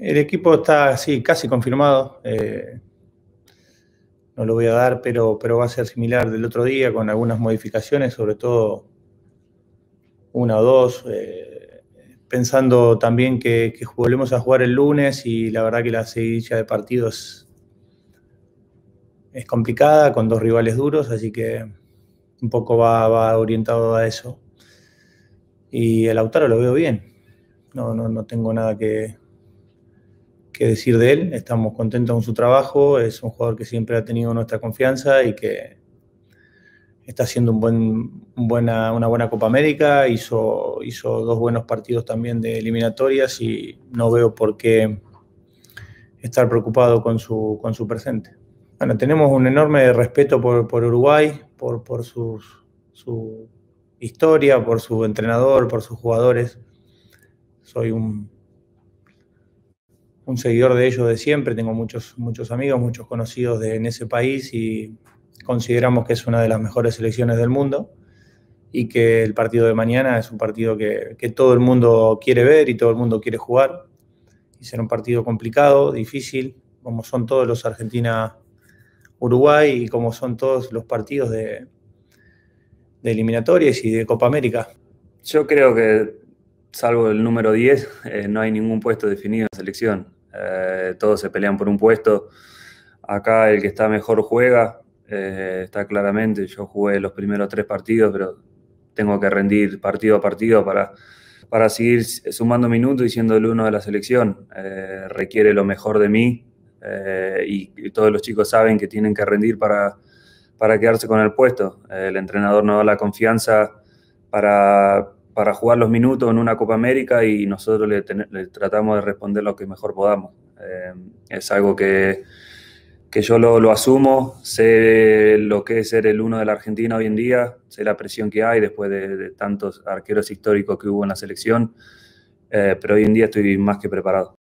El equipo está así, casi confirmado. Eh, no lo voy a dar, pero, pero va a ser similar del otro día con algunas modificaciones, sobre todo una o dos. Eh, pensando también que, volvemos a jugar el lunes y la verdad que la seguidilla de partidos es complicada con dos rivales duros, así que un poco va, orientado a eso. Y el Autaro lo veo bien. No, no, no tengo nada que, que decir de él. Estamos contentos con su trabajo. Es un jugador que siempre ha tenido nuestra confianza y que está haciendo un buen, una buena Copa América. Hizo, hizo dos buenos partidos también de eliminatorias y no veo por qué estar preocupado con su, con su presente. Bueno, tenemos un enorme respeto por, por Uruguay, por, por sus, su historia, por su entrenador, por sus jugadores. Soy un un seguidor de ellos de siempre, tengo muchos, muchos amigos, muchos conocidos de, en ese país y consideramos que es una de las mejores selecciones del mundo y que el partido de mañana es un partido que, todo el mundo quiere ver y todo el mundo quiere jugar. Y será un partido complicado, difícil, como son todos los Argentina-Uruguay y como son todos los partidos de, de eliminatorias y de Copa América. Yo creo que, salvo el número 10, eh, no hay ningún puesto definido en la selección. Eh, todos se pelean por un puesto. Acá el que está mejor juega, eh, está claramente, yo jugué los primeros tres partidos, pero tengo que rendir partido a partido para, para seguir sumando minutos y siendo el uno de la selección. Eh, requiere lo mejor de mí y, todos los chicos saben que tienen que rendir para, para quedarse con el puesto. el entrenador no da la confianza para para jugar los minutos en una Copa América y nosotros le, tratamos de responder lo que mejor podamos. Eh, es algo que, yo lo, asumo, sé lo que es ser el uno de la Argentina hoy en día, sé la presión que hay después de, tantos arqueros históricos que hubo en la selección, eh, pero hoy en día estoy más que preparado.